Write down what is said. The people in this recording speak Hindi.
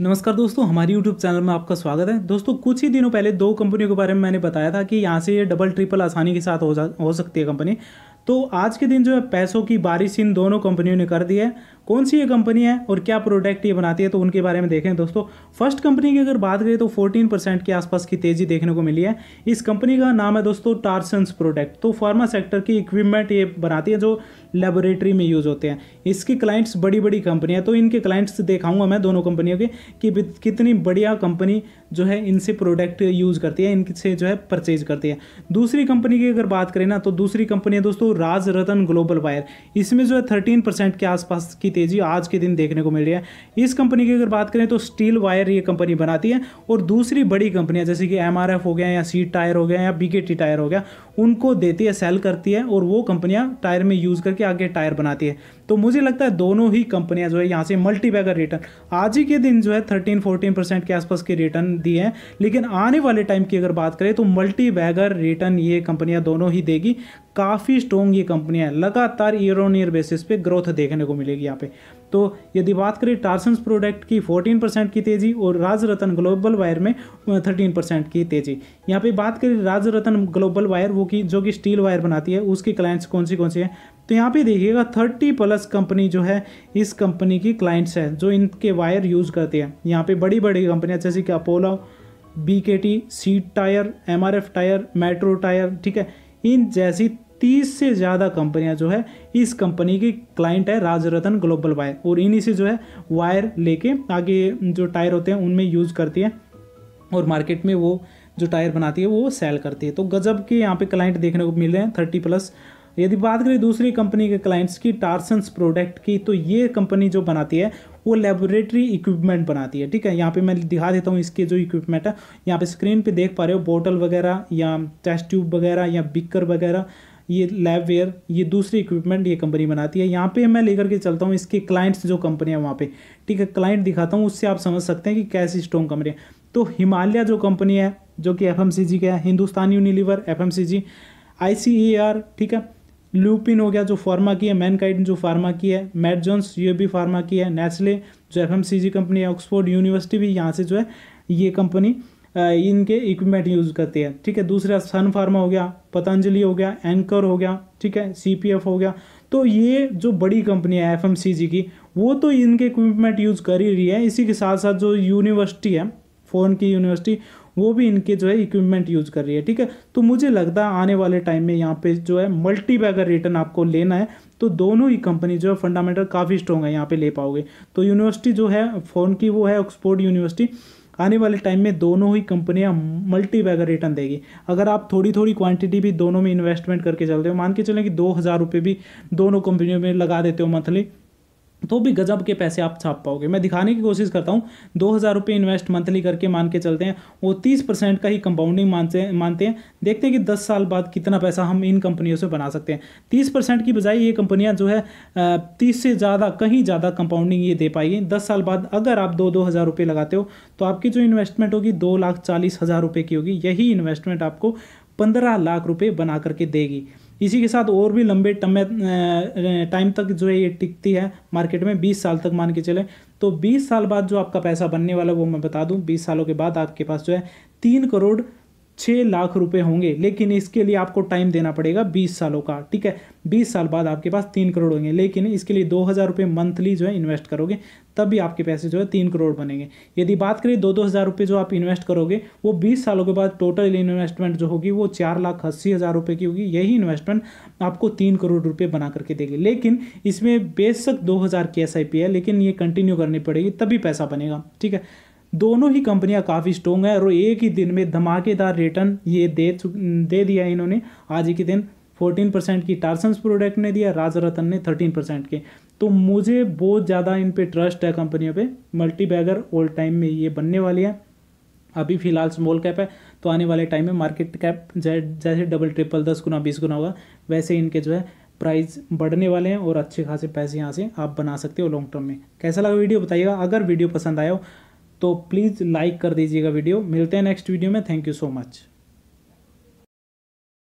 नमस्कार दोस्तों हमारे YouTube चैनल में आपका स्वागत है दोस्तों कुछ ही दिनों पहले दो कंपनियों के बारे में मैंने बताया था कि यहाँ से ये डबल ट्रिपल आसानी के साथ हो जा हो सकती है कंपनी तो आज के दिन जो है पैसों की बारिश इन दोनों कंपनियों ने कर दी है कौन सी ये कंपनी है और क्या प्रोडक्ट ये बनाती है तो उनके बारे में देखें दोस्तों फर्स्ट कंपनी की अगर बात करें तो 14 परसेंट के आसपास की तेजी देखने को मिली है इस कंपनी का नाम है दोस्तों टारसन्स प्रोडक्ट तो फार्मा सेक्टर की इक्विपमेंट ये बनाती है जो लेबोरेटरी में यूज़ होते हैं इसकी क्लाइंट्स बड़ी बड़ी कंपनी है तो इनके क्लाइंट्स दिखाऊंगा मैं दोनों कंपनियों के कि कितनी बढ़िया कंपनी जो है इनसे प्रोडक्ट यूज़ करती है इनसे जो है परचेज करती है दूसरी कंपनी की अगर बात करें ना तो दूसरी कंपनी है दोस्तों राज रतन ग्लोबल वायर इसमें जो है थर्टीन परसेंट के आसपास की तेज़ी आज के दिन देखने को मिल रही है इस कंपनी की अगर बात करें तो स्टील वायर ये कंपनी बनाती है और दूसरी बड़ी कंपनियां जैसे कि एम हो गया या सीट टायर हो गया या बी टायर हो गया उनको देती है सेल करती है और वो कंपनियां टायर में यूज़ करके आगे टायर बनाती है तो मुझे लगता है दोनों ही कंपनियां जो है यहाँ से मल्टी बैगर रिटर्न आज ही के दिन जो है थर्टीन फोर्टीन परसेंट के आसपास के रिटर्न दिए हैं लेकिन आने वाले टाइम की अगर बात करें तो मल्टी बैगर रिटर्न ये कंपनियां दोनों ही देगी काफ़ी स्ट्रॉन्ग होंगी कंपनियां लगातार ईयर ऑन ईयर बेसिस पे ग्रोथ देखने को मिलेगी यहाँ पे तो यदि बात करें टार्सन्स प्रोडक्ट की 14 परसेंट की तेज़ी और राजरतन ग्लोबल वायर में 13 परसेंट की तेज़ी यहाँ पे बात करें राजरतन ग्लोबल वायर वो की जो कि स्टील वायर बनाती है उसकी क्लाइंट्स कौन सी कौन सी है तो यहाँ पे देखिएगा 30 प्लस कंपनी जो है इस कंपनी की क्लाइंट्स है जो इनके वायर यूज़ करती है यहाँ पे बड़ी बड़ी कंपनियाँ जैसे कि Apollo B K T CEAT tyre M R F tyre metro tyre ठीक है इन जैसी तीस से ज़्यादा कंपनियां जो है इस कंपनी की क्लाइंट है राजरतन ग्लोबल वायर और इन्हीं से जो है वायर लेके आगे जो टायर होते हैं उनमें यूज़ करती है और मार्केट में वो जो टायर बनाती है वो सेल करती है तो गजब के यहाँ पे क्लाइंट देखने को मिल रहे हैं थर्टी प्लस यदि बात करें दूसरी कंपनी के क्लाइंट्स की टारसन्स प्रोडक्ट की तो ये कंपनी जो बनाती है वो लेबोरेटरी इक्विपमेंट बनाती है ठीक है यहाँ पे मैं दिखा देता हूँ इसके जो इक्विपमेंट है यहाँ पे स्क्रीन पे देख पा रहे हो बोतल वगैरह या टेस्ट ट्यूब वगैरह या बिकर वगैरह ये लैब वेयर ये दूसरी इक्विपमेंट ये कंपनी बनाती है यहाँ पे मैं लेकर के चलता हूँ इसके क्लाइंट्स जो कंपनी है वहाँ पे ठीक है क्लाइंट दिखाता हूँ उससे आप समझ सकते हैं कि कैसी स्ट्रॉन्ग कंपनी है तो हिमालय जो कंपनी है जो कि एफ का है हिंदुस्तान यूनिलीवर एफ एम ठीक है लूपिन हो गया जो फार्मा की है मैनकाइड जो फार्मा की है मैट ये भी फार्मा की है नेस्ले जो एफ कंपनी है ऑक्सफोर्ड यूनिवर्सिटी भी यहाँ से जो है ये कंपनी इनके इक्विपमेंट यूज़ करते हैं ठीक है दूसरा सन फार्मा हो गया पतंजलि हो गया एंकर हो गया ठीक है सी हो गया तो ये जो बड़ी कंपनी है एफ की वो तो इनके इक्विपमेंट यूज़ कर ही रही है इसी के साथ साथ जो यूनिवर्सिटी है फ़ोन की यूनिवर्सिटी वो भी इनके जो है इक्विपमेंट यूज़ कर रही है ठीक है तो मुझे लगता है आने वाले टाइम में यहाँ पे जो है मल्टी बैगर रिटर्न आपको लेना है तो दोनों ही कंपनी जो है फंडामेंटल काफ़ी स्ट्रॉन्ग है यहाँ पे ले पाओगे तो यूनिवर्सिटी जो है फ़ोन की वो है ऑक्सफोर्ड यूनिवर्सिटी आने वाले टाइम में दोनों ही कंपनियां मल्टी बैगर रिटर्न देगी अगर आप थोड़ी थोड़ी क्वांटिटी भी दोनों में इन्वेस्टमेंट करके चलते हो मान के चलें कि दो हज़ार रुपये भी दोनों कंपनियों में लगा देते हो मंथली तो भी गजब के पैसे आप छाप पाओगे मैं दिखाने की कोशिश करता हूँ दो हज़ार रुपये इन्वेस्ट मंथली करके मान के चलते हैं वो तीस परसेंट का ही कंपाउंडिंग मानते हैं मानते हैं देखते हैं कि दस साल बाद कितना पैसा हम इन कंपनियों से बना सकते हैं तीस परसेंट की बजाय ये कंपनियाँ जो है तीस से ज़्यादा कहीं ज़्यादा कंपाउंडिंग ये दे पाएगी दस साल बाद अगर आप दो दो हज़ार रुपये लगाते हो तो आपकी जो इन्वेस्टमेंट होगी दो लाख चालीस हज़ार रुपये की होगी यही इन्वेस्टमेंट आपको पंद्रह लाख रुपये बना करके देगी इसी के साथ और भी लंबे टाइम तक जो है ये टिकती है मार्केट में 20 साल तक मान के चले तो 20 साल बाद जो आपका पैसा बनने वाला है वो मैं बता दूं 20 सालों के बाद आपके पास जो है तीन करोड़ छः लाख रुपए होंगे लेकिन इसके लिए आपको टाइम देना पड़ेगा बीस सालों का ठीक है बीस साल बाद आपके पास तीन करोड़ होंगे लेकिन इसके लिए दो हज़ार रुपये मंथली जो है इन्वेस्ट करोगे तब भी आपके पैसे जो है तीन करोड़ बनेंगे यदि बात करें दो दो हज़ार रुपये जो आप इन्वेस्ट करोगे वो बीस सालों के बाद टोटल इन्वेस्टमेंट जो होगी वो चार लाख अस्सी हज़ार रुपये की होगी यही इन्वेस्टमेंट आपको तीन करोड़ रुपये बना करके देगी लेकिन इसमें बेशक दो हज़ार की एस है लेकिन ये कंटिन्यू करनी पड़ेगी तभी पैसा बनेगा ठीक है दोनों ही कंपनियां काफ़ी स्ट्रॉन्ग है और एक ही दिन में धमाकेदार रिटर्न ये दे दे दिया है इन्होंने आज के दिन 14 परसेंट की टारसन्स प्रोडक्ट ने दिया राज रतन ने 13 परसेंट के तो मुझे बहुत ज़्यादा इन पर ट्रस्ट है कंपनियों पर मल्टी बैगर ओल्ड टाइम में ये बनने वाली है अभी फिलहाल स्मॉल कैप है तो आने वाले टाइम में मार्केट कैप जैसे डबल ट्रिपल दस गुना बीस गुना होगा वैसे इनके जो है प्राइस बढ़ने वाले हैं और अच्छे खासे पैसे यहाँ से आप बना सकते हो लॉन्ग टर्म में कैसा लगा वीडियो बताइएगा अगर वीडियो पसंद आया हो तो प्लीज़ लाइक कर दीजिएगा वीडियो मिलते हैं नेक्स्ट वीडियो में थैंक यू सो मच